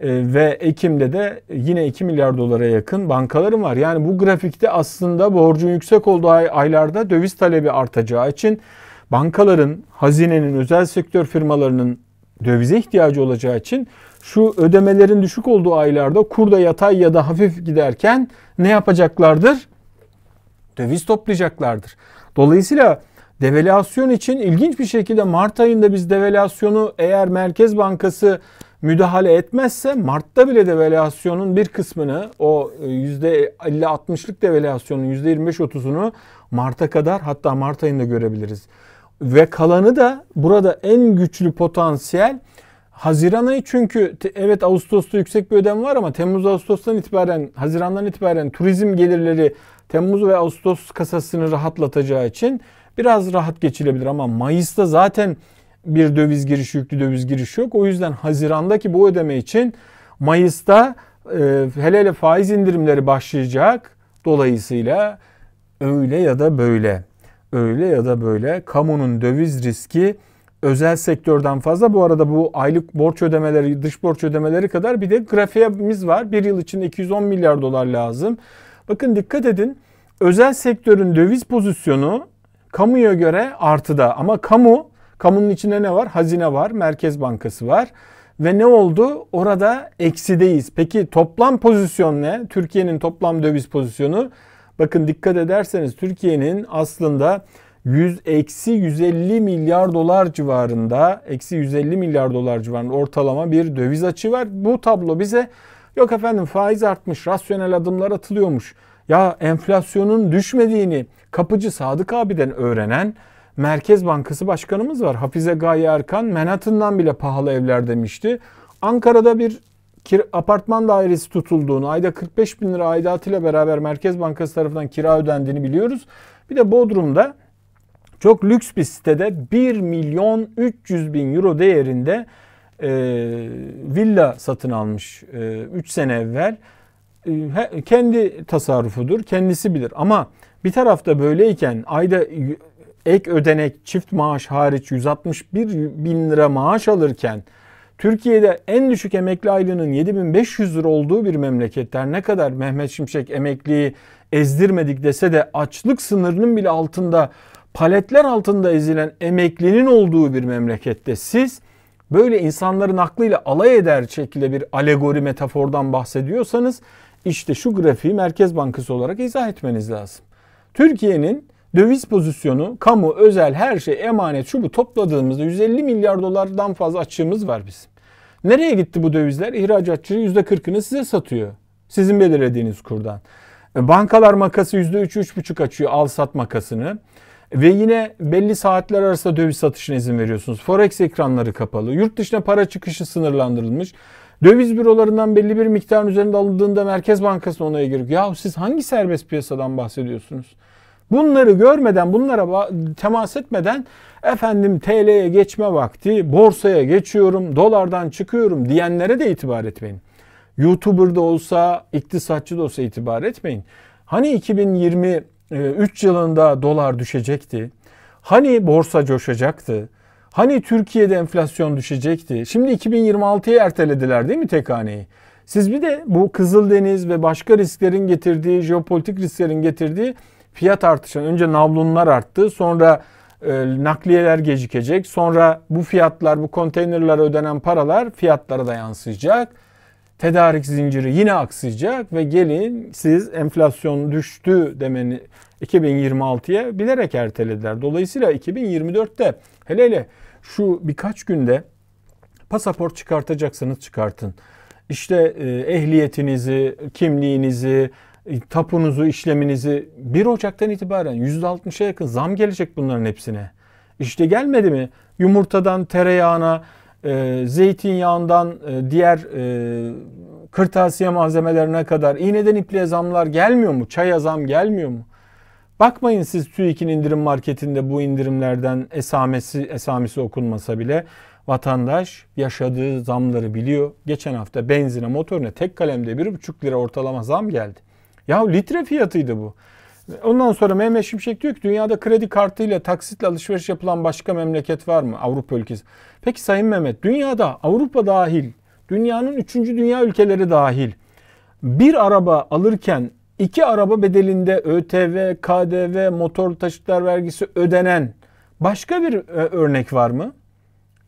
e, ve Ekim'de de yine 2 milyar dolara yakın bankaların var. Yani bu grafikte aslında borcun yüksek olduğu ay, aylarda döviz talebi artacağı için bankaların, hazinenin, özel sektör firmalarının dövize ihtiyacı olacağı için şu ödemelerin düşük olduğu aylarda kurda yatay ya da hafif giderken ne yapacaklardır? Döviz toplayacaklardır. Dolayısıyla devalüasyon için ilginç bir şekilde Mart ayında biz devalüasyonu eğer Merkez Bankası müdahale etmezse Mart'ta bile devalüasyonun bir kısmını o %50-60'lık e, devalüasyonun %25-30'unu Mart'a kadar hatta Mart ayında görebiliriz. Ve kalanı da burada en güçlü potansiyel Haziran ayı çünkü evet Ağustos'ta yüksek bir ödem var ama Temmuz Ağustos'tan itibaren Haziran'dan itibaren turizm gelirleri Temmuz ve Ağustos kasasını rahatlatacağı için biraz rahat geçilebilir ama Mayıs'ta zaten bir döviz girişi yüklü döviz girişi yok. O yüzden Haziran'daki bu ödeme için Mayıs'ta e, hele hele faiz indirimleri başlayacak. Dolayısıyla öyle ya da böyle öyle ya da böyle kamunun döviz riski özel sektörden fazla. Bu arada bu aylık borç ödemeleri, dış borç ödemeleri kadar bir de grafiğimiz var. Bir yıl için 210 milyar dolar lazım. Bakın dikkat edin. Özel sektörün döviz pozisyonu kamuya göre artıda ama kamu kamunun içinde ne var? Hazine var, Merkez Bankası var. Ve ne oldu? Orada eksideyiz. Peki toplam pozisyon ne? Türkiye'nin toplam döviz pozisyonu Bakın dikkat ederseniz Türkiye'nin aslında 100 eksi 150 milyar dolar civarında eksi 150 milyar dolar civarında ortalama bir döviz açı var. Bu tablo bize yok efendim faiz artmış, rasyonel adımlar atılıyormuş. Ya enflasyonun düşmediğini kapıcı Sadık abiden öğrenen Merkez Bankası Başkanımız var. Hafize Gaye Erkan Manhattan'dan bile pahalı evler demişti. Ankara'da bir kir, apartman dairesi tutulduğunu, ayda 45 bin lira aidatıyla beraber Merkez Bankası tarafından kira ödendiğini biliyoruz. Bir de Bodrum'da çok lüks bir sitede 1 milyon 300 bin euro değerinde e, villa satın almış e, 3 sene evvel. E, kendi tasarrufudur, kendisi bilir. Ama bir tarafta böyleyken ayda ek ödenek çift maaş hariç 161 bin lira maaş alırken Türkiye'de en düşük emekli aylığının 7500 lira olduğu bir memleketler ne kadar Mehmet Şimşek emekliyi ezdirmedik dese de açlık sınırının bile altında paletler altında ezilen emeklinin olduğu bir memlekette siz böyle insanların aklıyla alay eder şekilde bir alegori metafordan bahsediyorsanız işte şu grafiği Merkez Bankası olarak izah etmeniz lazım. Türkiye'nin döviz pozisyonu, kamu, özel her şey, emanet şu bu topladığımızda 150 milyar dolardan fazla açığımız var bizim. Nereye gitti bu dövizler? İhracatçı %40'ını size satıyor. Sizin belirlediğiniz kurdan. E, bankalar makası %3-3,5 açıyor al sat makasını. Ve yine belli saatler arasında döviz satışına izin veriyorsunuz. Forex ekranları kapalı. Yurt dışına para çıkışı sınırlandırılmış. Döviz bürolarından belli bir miktarın üzerinde alındığında Merkez Bankası onaya giriyor. Yahu siz hangi serbest piyasadan bahsediyorsunuz? Bunları görmeden, bunlara temas etmeden Efendim TL'ye geçme vakti, borsaya geçiyorum, dolardan çıkıyorum diyenlere de itibar etmeyin. YouTuber da olsa, iktisatçı da olsa itibar etmeyin. Hani 2023 yılında dolar düşecekti? Hani borsa coşacaktı? Hani Türkiye'de enflasyon düşecekti? Şimdi 2026'ya ertelediler değil mi tek haneyi? Siz bir de bu Kızıldeniz ve başka risklerin getirdiği, jeopolitik risklerin getirdiği fiyat artışını önce navlunlar arttı. Sonra e, nakliyeler gecikecek. Sonra bu fiyatlar, bu konteynerlara ödenen paralar fiyatlara da yansıyacak. Tedarik zinciri yine aksayacak ve gelin siz enflasyon düştü demeni 2026'ya bilerek ertelediler. Dolayısıyla 2024'te hele hele şu birkaç günde pasaport çıkartacaksanız çıkartın. İşte e, ehliyetinizi, kimliğinizi, e, tapunuzu, işleminizi 1 Ocak'tan itibaren %60'a yakın zam gelecek bunların hepsine. İşte gelmedi mi? Yumurtadan tereyağına, e, zeytinyağından e, diğer e, kırtasiye malzemelerine kadar iğneden ipliğe zamlar gelmiyor mu? Çaya zam gelmiyor mu? Bakmayın siz TÜİK'in indirim marketinde bu indirimlerden esamesi, esamesi okunmasa bile vatandaş yaşadığı zamları biliyor. Geçen hafta benzine, motorine tek kalemde 1,5 lira ortalama zam geldi. Ya litre fiyatıydı bu. Ondan sonra Mehmet Şimşek diyor ki dünyada kredi kartıyla taksitle alışveriş yapılan başka memleket var mı? Avrupa ülkesi. Peki Sayın Mehmet dünyada Avrupa dahil, dünyanın 3. dünya ülkeleri dahil bir araba alırken iki araba bedelinde ÖTV, KDV, motor taşıtlar vergisi ödenen başka bir e, örnek var mı?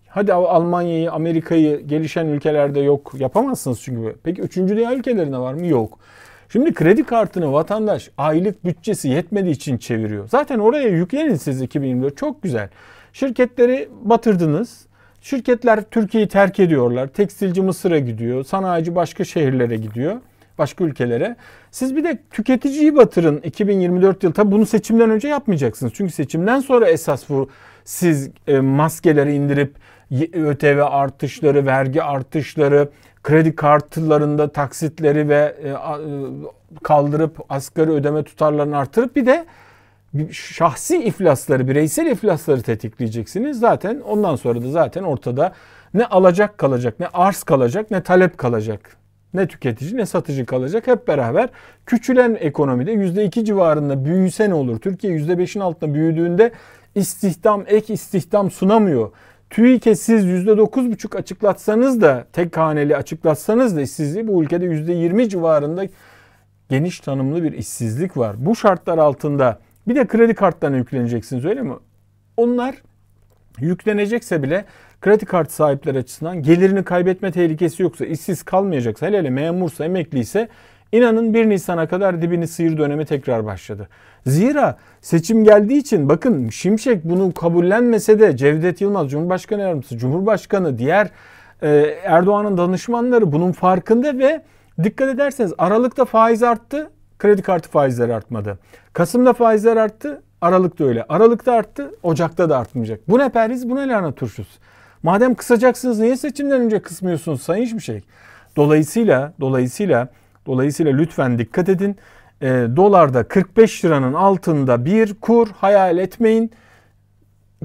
Hadi Almanya'yı, Amerika'yı gelişen ülkelerde yok. Yapamazsınız çünkü. Peki 3. dünya ülkelerinde var mı? Yok. Şimdi kredi kartını vatandaş aylık bütçesi yetmediği için çeviriyor. Zaten oraya yüklenin siz 2024 çok güzel. Şirketleri batırdınız. Şirketler Türkiye'yi terk ediyorlar. Tekstilci Mısır'a gidiyor. Sanayici başka şehirlere gidiyor. Başka ülkelere. Siz bir de tüketiciyi batırın 2024 yıl. Tabi bunu seçimden önce yapmayacaksınız. Çünkü seçimden sonra esas bu siz e, maskeleri indirip ÖTV artışları, vergi artışları, kredi kartlarında taksitleri ve e, e, kaldırıp asgari ödeme tutarlarını artırıp bir de şahsi iflasları, bireysel iflasları tetikleyeceksiniz. Zaten ondan sonra da zaten ortada ne alacak kalacak, ne arz kalacak, ne talep kalacak. Ne tüketici ne satıcı kalacak hep beraber küçülen ekonomide %2 civarında büyüse ne olur? Türkiye %5'in altında büyüdüğünde istihdam, ek istihdam sunamıyor. TÜİK'e siz %9,5 açıklatsanız da tek haneli açıklatsanız da işsizliği bu ülkede %20 civarında geniş tanımlı bir işsizlik var. Bu şartlar altında bir de kredi kartlarına yükleneceksiniz öyle mi? Onlar yüklenecekse bile kredi kart sahipleri açısından gelirini kaybetme tehlikesi yoksa, işsiz kalmayacaksa, hele hele memursa, emekliyse İnanın 1 Nisan'a kadar dibini sıyır dönemi tekrar başladı. Zira seçim geldiği için bakın Şimşek bunu kabullenmese de Cevdet Yılmaz Cumhurbaşkanı Yardımcısı, Cumhurbaşkanı, diğer e, Erdoğan'ın danışmanları bunun farkında ve dikkat ederseniz Aralık'ta faiz arttı, kredi kartı faizleri artmadı. Kasım'da faizler arttı, Aralık'ta öyle. Aralık'ta arttı, Ocak'ta da artmayacak. Bu ne periz, bu ne lahana turşusu. Madem kısacaksınız niye seçimden önce kısmıyorsunuz Sayın Şimşek? Dolayısıyla, dolayısıyla Dolayısıyla lütfen dikkat edin. E, ee, dolarda 45 liranın altında bir kur hayal etmeyin.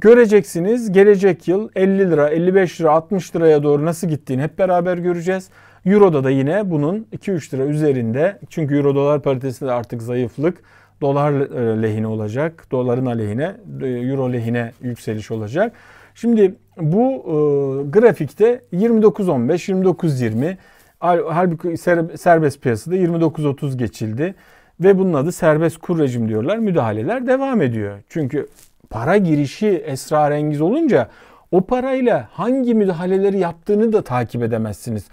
Göreceksiniz gelecek yıl 50 lira, 55 lira, 60 liraya doğru nasıl gittiğini hep beraber göreceğiz. Euro'da da yine bunun 2-3 lira üzerinde çünkü Euro dolar paritesinde artık zayıflık dolar lehine olacak. Doların aleyhine, Euro lehine yükseliş olacak. Şimdi bu e, grafikte 29.15, 29.20 Halbuki serbest piyasada 29-30 geçildi ve bunun adı serbest kur rejim diyorlar. Müdahaleler devam ediyor. Çünkü para girişi esrarengiz olunca o parayla hangi müdahaleleri yaptığını da takip edemezsiniz.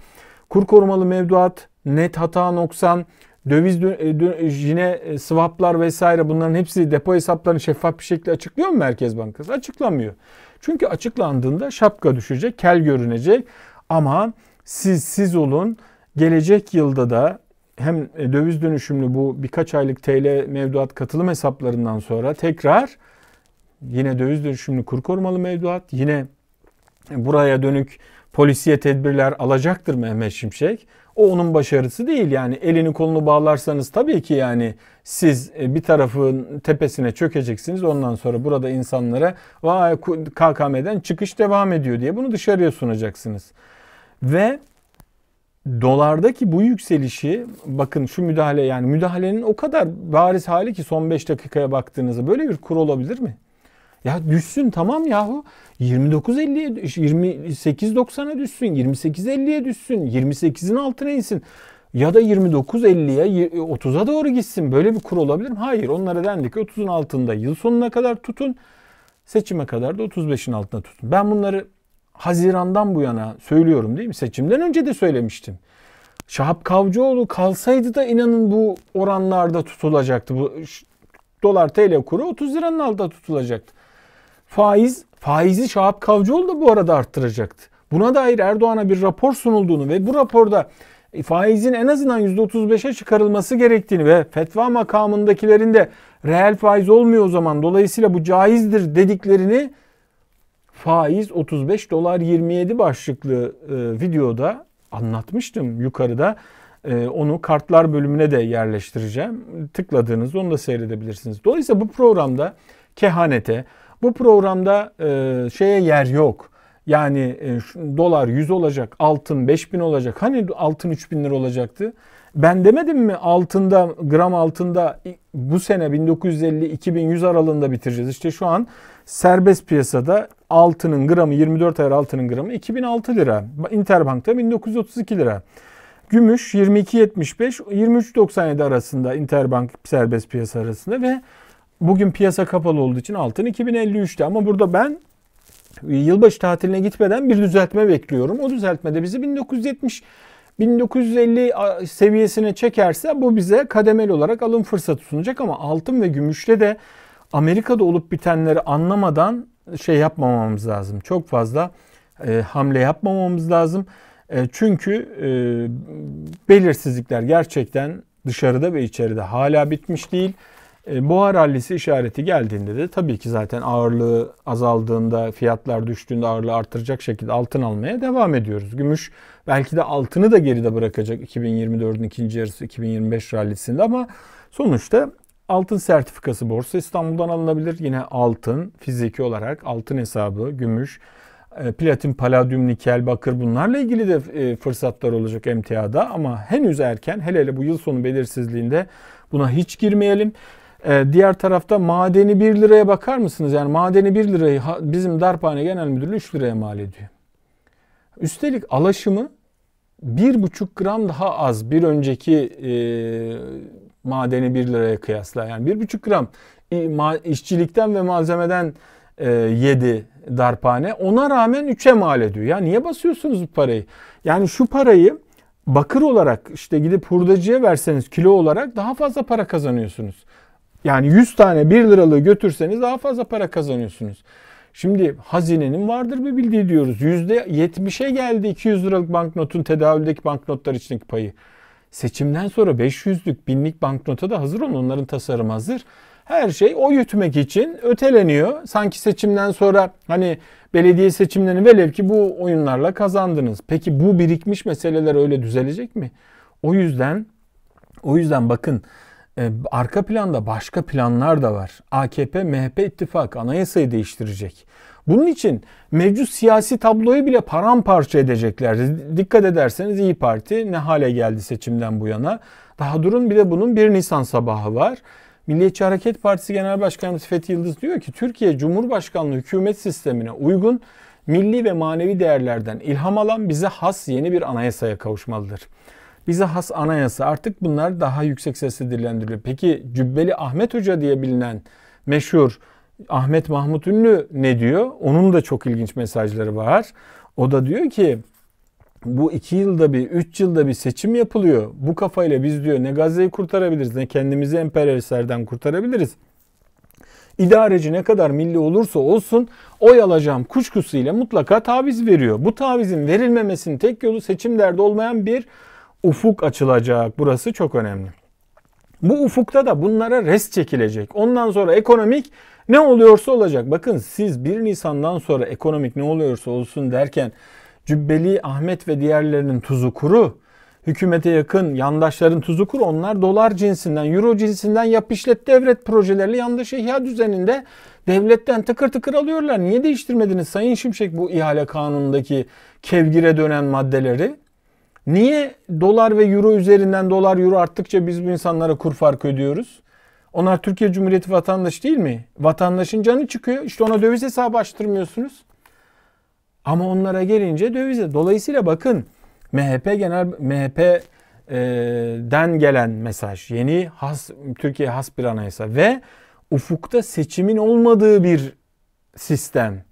Kur korumalı mevduat, net hata noksan, döviz e, yine e, swaplar vesaire bunların hepsi depo hesaplarını şeffaf bir şekilde açıklıyor mu Merkez Bankası? Açıklamıyor. Çünkü açıklandığında şapka düşecek, kel görünecek ama siz siz olun. Gelecek yılda da hem e, döviz dönüşümlü bu birkaç aylık TL mevduat katılım hesaplarından sonra tekrar yine döviz dönüşümlü kur korumalı mevduat yine buraya dönük polisiye tedbirler alacaktır Mehmet Şimşek. O onun başarısı değil yani elini kolunu bağlarsanız tabii ki yani siz e, bir tarafın tepesine çökeceksiniz ondan sonra burada insanlara vay KKM'den çıkış devam ediyor diye bunu dışarıya sunacaksınız. Ve dolardaki bu yükselişi bakın şu müdahale yani müdahalenin o kadar bariz hali ki son 5 dakikaya baktığınızda böyle bir kur olabilir mi? Ya düşsün tamam yahu. 29.50'ye 28.90'a düşsün, 28.50'ye düşsün, 28'in altına insin. Ya da 29.50'ye 30'a doğru gitsin. Böyle bir kur olabilir mi? Hayır. Onlara ki 30'un altında yıl sonuna kadar tutun. Seçime kadar da 35'in altına tutun. Ben bunları Haziran'dan bu yana söylüyorum değil mi? Seçimden önce de söylemiştim. Şahap Kavcıoğlu kalsaydı da inanın bu oranlarda tutulacaktı. Bu dolar TL kuru 30 liranın altında tutulacaktı. Faiz, faizi Şahap Kavcıoğlu da bu arada arttıracaktı. Buna dair Erdoğan'a bir rapor sunulduğunu ve bu raporda e, faizin en azından %35'e çıkarılması gerektiğini ve fetva makamındakilerin de reel faiz olmuyor o zaman dolayısıyla bu caizdir dediklerini faiz 35 dolar 27 başlıklı e, videoda anlatmıştım yukarıda. E, onu kartlar bölümüne de yerleştireceğim. Tıkladığınızda onu da seyredebilirsiniz. Dolayısıyla bu programda kehanete, bu programda e, şeye yer yok. Yani e, dolar 100 olacak, altın 5000 olacak. Hani altın 3000 lira olacaktı? Ben demedim mi altında, gram altında bu sene 1950-2100 aralığında bitireceğiz. İşte şu an Serbest piyasada altının gramı 24 ayar altının gramı 2006 lira. Interbank'ta 1932 lira. Gümüş 22.75 23.97 arasında Interbank serbest piyasa arasında ve bugün piyasa kapalı olduğu için altın 2053'te ama burada ben yılbaşı tatiline gitmeden bir düzeltme bekliyorum. O düzeltme de bizi 1970 1950 seviyesine çekerse bu bize kademeli olarak alım fırsatı sunacak ama altın ve gümüşte de Amerika'da olup bitenleri anlamadan şey yapmamamız lazım. Çok fazla e, hamle yapmamamız lazım. E, çünkü e, belirsizlikler gerçekten dışarıda ve içeride hala bitmiş değil. E, buhar hallisi işareti geldiğinde de tabii ki zaten ağırlığı azaldığında, fiyatlar düştüğünde ağırlığı artıracak şekilde altın almaya devam ediyoruz. Gümüş belki de altını da geride bırakacak 2024'ün ikinci yarısı 2025 rallisinde ama sonuçta Altın sertifikası borsa İstanbul'dan alınabilir. Yine altın fiziki olarak altın hesabı, gümüş, e, platin, paladyum, nikel, bakır bunlarla ilgili de e, fırsatlar olacak MTA'da ama henüz erken hele hele bu yıl sonu belirsizliğinde buna hiç girmeyelim. E, diğer tarafta madeni 1 liraya bakar mısınız? Yani madeni 1 lirayı bizim Darphane Genel Müdürlüğü 3 liraya mal ediyor. Üstelik alaşımı 1,5 gram daha az bir önceki madeni 1 liraya kıyasla. Yani 1,5 gram işçilikten ve malzemeden e, yedi darpane. Ona rağmen 3'e mal ediyor. Ya niye basıyorsunuz bu parayı? Yani şu parayı bakır olarak işte gidip hurdacıya verseniz kilo olarak daha fazla para kazanıyorsunuz. Yani 100 tane 1 liralığı götürseniz daha fazla para kazanıyorsunuz. Şimdi hazinenin vardır bir bildiği diyoruz. %70'e geldi 200 liralık banknotun tedavüldeki banknotlar içindeki payı. Seçimden sonra 500'lük, binlik banknota da hazır olun. Onların tasarımı hazır. Her şey o yutmak için öteleniyor. Sanki seçimden sonra hani belediye seçimlerini velev ki bu oyunlarla kazandınız. Peki bu birikmiş meseleler öyle düzelecek mi? O yüzden o yüzden bakın e, arka planda başka planlar da var. AKP MHP ittifak anayasayı değiştirecek. Bunun için mevcut siyasi tabloyu bile paramparça edecekler. Dikkat ederseniz İyi Parti ne hale geldi seçimden bu yana. Daha durun bir de bunun 1 Nisan sabahı var. Milliyetçi Hareket Partisi Genel Başkanı Fethi Yıldız diyor ki Türkiye Cumhurbaşkanlığı hükümet sistemine uygun milli ve manevi değerlerden ilham alan bize has yeni bir anayasaya kavuşmalıdır. Bize has anayasa artık bunlar daha yüksek sesle dillendiriliyor. Peki Cübbeli Ahmet Hoca diye bilinen meşhur Ahmet Mahmut Ünlü ne diyor? Onun da çok ilginç mesajları var. O da diyor ki bu iki yılda bir, üç yılda bir seçim yapılıyor. Bu kafayla biz diyor ne Gazze'yi kurtarabiliriz ne kendimizi emperyalistlerden kurtarabiliriz. İdareci ne kadar milli olursa olsun oy alacağım kuşkusuyla mutlaka taviz veriyor. Bu tavizin verilmemesinin tek yolu seçim seçimlerde olmayan bir ufuk açılacak. Burası çok önemli. Bu ufukta da bunlara res çekilecek. Ondan sonra ekonomik ne oluyorsa olacak. Bakın siz 1 Nisan'dan sonra ekonomik ne oluyorsa olsun derken Cübbeli Ahmet ve diğerlerinin tuzu kuru. Hükümete yakın yandaşların tuzu kuru. Onlar dolar cinsinden, euro cinsinden yap işlet devlet projeleriyle yandaş ihya düzeninde devletten tıkır tıkır alıyorlar. Niye değiştirmediniz Sayın Şimşek bu ihale kanunundaki kevgire dönen maddeleri? Niye dolar ve euro üzerinden dolar euro arttıkça biz bu insanlara kur farkı ödüyoruz? Onlar Türkiye Cumhuriyeti vatandaşı değil mi? Vatandaşın canı çıkıyor. İşte ona döviz hesabı açtırmıyorsunuz. Ama onlara gelince dövize. Dolayısıyla bakın MHP genel MHP den gelen mesaj, yeni has Türkiye has bir anayasa ve ufukta seçimin olmadığı bir sistem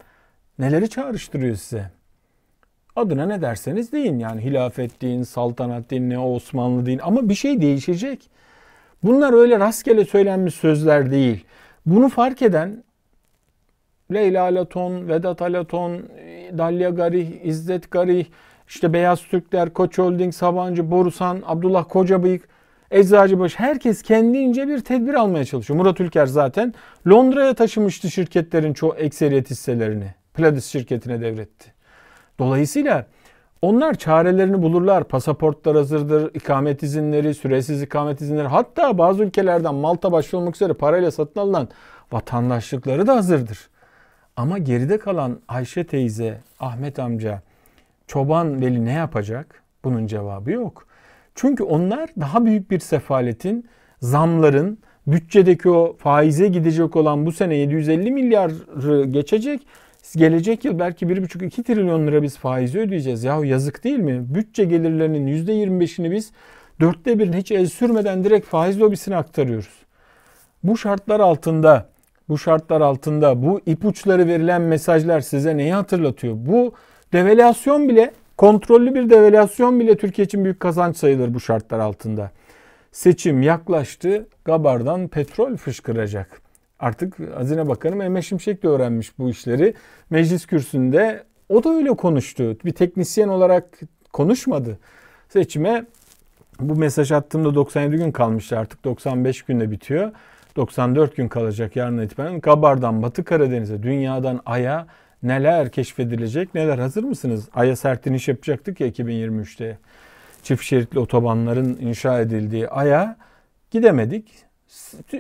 neleri çağrıştırıyor size? Adına ne derseniz deyin yani hilafet deyin, saltanat deyin, ne Osmanlı deyin ama bir şey değişecek. Bunlar öyle rastgele söylenmiş sözler değil. Bunu fark eden Leyla Alaton, Vedat Alaton, Dalya Garih, İzzet Garih, işte Beyaz Türkler, Koç Holding, Sabancı, Borusan, Abdullah Kocabıyık, Eczacıbaşı herkes kendince bir tedbir almaya çalışıyor. Murat Ülker zaten Londra'ya taşımıştı şirketlerin çoğu ekseriyet hisselerini. Pladis şirketine devretti. Dolayısıyla onlar çarelerini bulurlar. Pasaportlar hazırdır, ikamet izinleri, süresiz ikamet izinleri. Hatta bazı ülkelerden Malta başta olmak üzere parayla satın alınan vatandaşlıkları da hazırdır. Ama geride kalan Ayşe teyze, Ahmet amca, çoban veli ne yapacak? Bunun cevabı yok. Çünkü onlar daha büyük bir sefaletin, zamların, bütçedeki o faize gidecek olan bu sene 750 milyarı geçecek Gelecek yıl belki 1,5-2 trilyon lira biz faizi ödeyeceğiz. Yahu yazık değil mi? Bütçe gelirlerinin %25'ini biz dörtte birini hiç el sürmeden direkt faiz lobisine aktarıyoruz. Bu şartlar altında bu şartlar altında bu ipuçları verilen mesajlar size neyi hatırlatıyor? Bu devalüasyon bile kontrollü bir devalüasyon bile Türkiye için büyük kazanç sayılır bu şartlar altında. Seçim yaklaştı. Gabardan petrol fışkıracak. Artık Hazine Bakanı Mehmet Şimşek de öğrenmiş bu işleri. Meclis kürsünde o da öyle konuştu. Bir teknisyen olarak konuşmadı. Seçime bu mesaj attığımda 97 gün kalmıştı artık 95 günde bitiyor. 94 gün kalacak yarın itibaren. Kabar'dan Batı Karadeniz'e, dünyadan Ay'a neler keşfedilecek, neler hazır mısınız? Ay'a sertiniş yapacaktık ya 2023'te. Çift şeritli otobanların inşa edildiği Ay'a gidemedik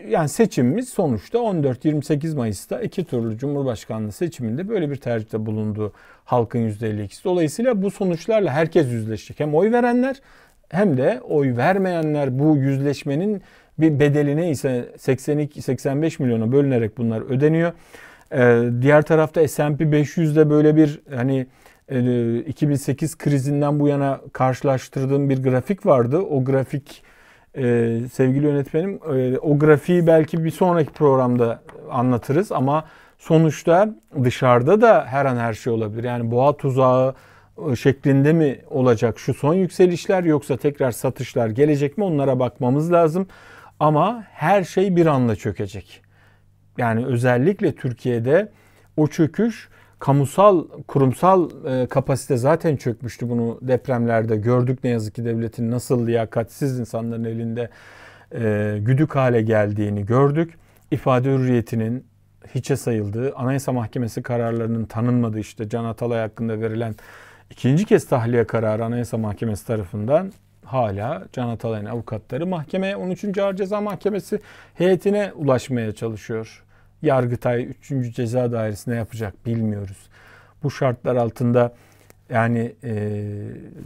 yani seçimimiz sonuçta 14-28 Mayıs'ta iki turlu Cumhurbaşkanlığı seçiminde böyle bir tercihte bulundu halkın %52'si. Dolayısıyla bu sonuçlarla herkes yüzleşecek. Hem oy verenler hem de oy vermeyenler bu yüzleşmenin bir bedeline ise 82 85 milyona bölünerek bunlar ödeniyor. Ee, diğer tarafta S&P 500'de böyle bir hani 2008 e, krizinden bu yana karşılaştırdığım bir grafik vardı. O grafik ee, sevgili yönetmenim e, o grafiği belki bir sonraki programda anlatırız ama sonuçta dışarıda da her an her şey olabilir. Yani boğa tuzağı e, şeklinde mi olacak şu son yükselişler yoksa tekrar satışlar gelecek mi onlara bakmamız lazım. Ama her şey bir anda çökecek. Yani özellikle Türkiye'de o çöküş kamusal, kurumsal e, kapasite zaten çökmüştü bunu depremlerde. Gördük ne yazık ki devletin nasıl liyakatsiz insanların elinde e, güdük hale geldiğini gördük. İfade hürriyetinin hiçe sayıldığı, Anayasa Mahkemesi kararlarının tanınmadığı işte Can Atalay hakkında verilen ikinci kez tahliye kararı Anayasa Mahkemesi tarafından hala Can Atalay'ın avukatları mahkemeye 13. Ağır Ceza Mahkemesi heyetine ulaşmaya çalışıyor. Yargıtay 3. Ceza Dairesi ne yapacak bilmiyoruz. Bu şartlar altında yani e,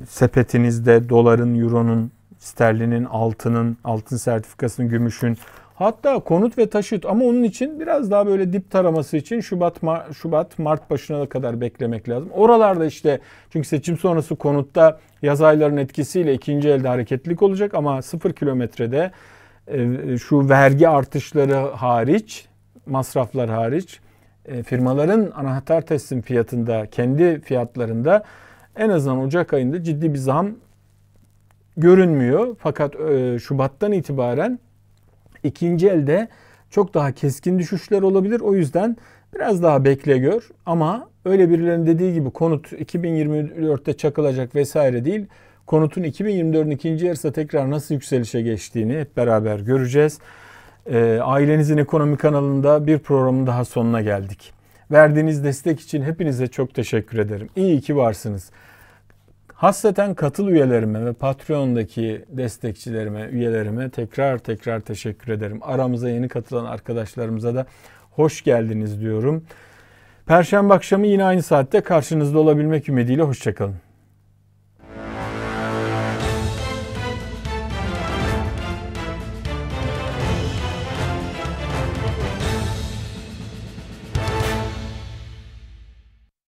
sepetinizde doların, euronun, sterlinin, altının, altın sertifikasının, gümüşün hatta konut ve taşıt ama onun için biraz daha böyle dip taraması için Şubat Mar- Şubat Mart başına kadar beklemek lazım. Oralarda işte çünkü seçim sonrası konutta yaz ayların etkisiyle ikinci elde hareketlilik olacak ama sıfır kilometrede e, şu vergi artışları hariç masraflar hariç e, firmaların anahtar teslim fiyatında, kendi fiyatlarında en azından Ocak ayında ciddi bir zam görünmüyor. Fakat e, Şubat'tan itibaren ikinci elde çok daha keskin düşüşler olabilir. O yüzden biraz daha bekle gör ama öyle birilerinin dediği gibi konut 2024'te çakılacak vesaire değil. Konutun 2024'ün ikinci yarısı tekrar nasıl yükselişe geçtiğini hep beraber göreceğiz. E, ailenizin ekonomi kanalında bir programın daha sonuna geldik. Verdiğiniz destek için hepinize çok teşekkür ederim. İyi ki varsınız. Hasreten katıl üyelerime ve Patreon'daki destekçilerime, üyelerime tekrar tekrar teşekkür ederim. Aramıza yeni katılan arkadaşlarımıza da hoş geldiniz diyorum. Perşembe akşamı yine aynı saatte karşınızda olabilmek ümidiyle hoşçakalın.